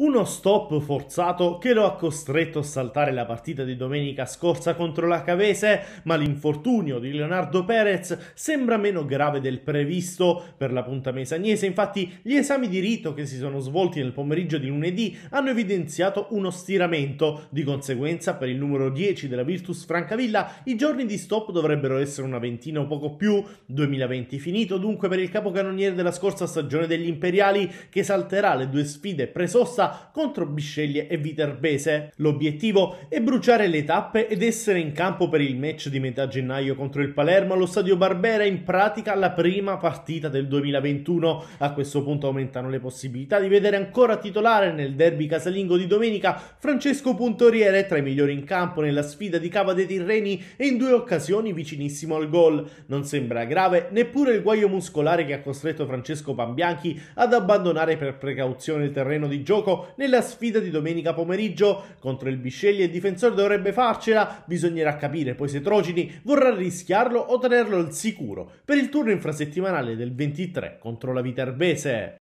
Uno stop forzato che lo ha costretto a saltare la partita di domenica scorsa contro la Cavese, ma l'infortunio di Leonardo Perez sembra meno grave del previsto per la punta mesagnese. Infatti, gli esami di rito che si sono svolti nel pomeriggio di lunedì hanno evidenziato uno stiramento. Di conseguenza, per il numero 10 della Virtus Francavilla, i giorni di stop dovrebbero essere una ventina o poco più. 2020 finito dunque per il capocannoniere della scorsa stagione degli Imperiali, che salterà le due sfide presosta contro Bisceglie e Viterbese. L'obiettivo è bruciare le tappe ed essere in campo per il match di metà gennaio contro il Palermo allo stadio Barbera in pratica la prima partita del 2021. A questo punto aumentano le possibilità di vedere ancora titolare nel derby casalingo di domenica Francesco Puntoriere tra i migliori in campo nella sfida di Cava dei Tirreni e in due occasioni vicinissimo al gol. Non sembra grave neppure il guaio muscolare che ha costretto Francesco Pambianchi ad abbandonare per precauzione il terreno di gioco nella sfida di domenica pomeriggio. Contro il Bisceglie il difensore dovrebbe farcela, bisognerà capire poi se Trocini vorrà rischiarlo o tenerlo al sicuro per il turno infrasettimanale del 23 contro la Viterbese.